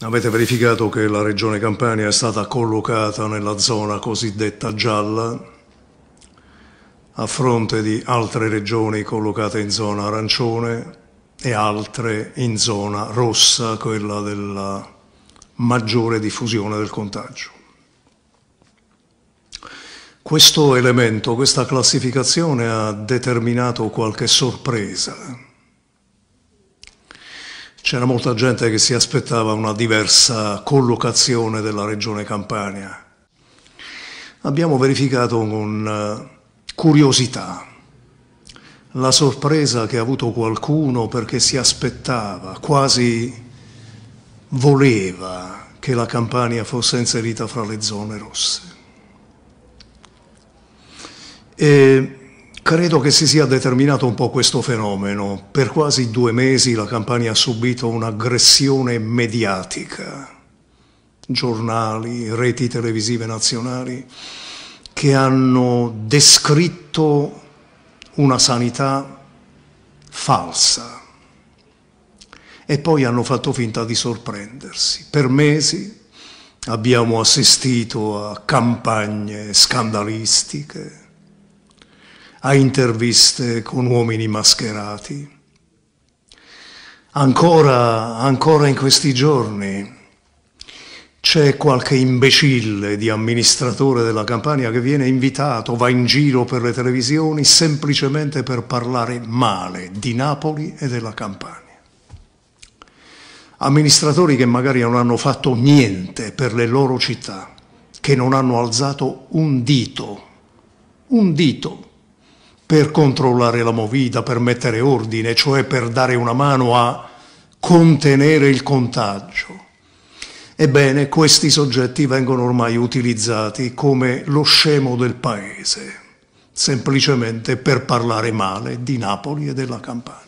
Avete verificato che la regione Campania è stata collocata nella zona cosiddetta gialla a fronte di altre regioni collocate in zona arancione e altre in zona rossa, quella della maggiore diffusione del contagio. Questo elemento, questa classificazione ha determinato qualche sorpresa c'era molta gente che si aspettava una diversa collocazione della regione Campania. Abbiamo verificato con eh, curiosità la sorpresa che ha avuto qualcuno perché si aspettava, quasi voleva che la Campania fosse inserita fra le zone rosse. E Credo che si sia determinato un po' questo fenomeno. Per quasi due mesi la Campania ha subito un'aggressione mediatica. Giornali, reti televisive nazionali che hanno descritto una sanità falsa e poi hanno fatto finta di sorprendersi. Per mesi abbiamo assistito a campagne scandalistiche a interviste con uomini mascherati. Ancora, ancora in questi giorni c'è qualche imbecille di amministratore della Campania che viene invitato, va in giro per le televisioni semplicemente per parlare male di Napoli e della Campania amministratori che magari non hanno fatto niente per le loro città, che non hanno alzato un dito, un dito per controllare la movida, per mettere ordine, cioè per dare una mano a contenere il contagio. Ebbene, questi soggetti vengono ormai utilizzati come lo scemo del paese, semplicemente per parlare male di Napoli e della Campania.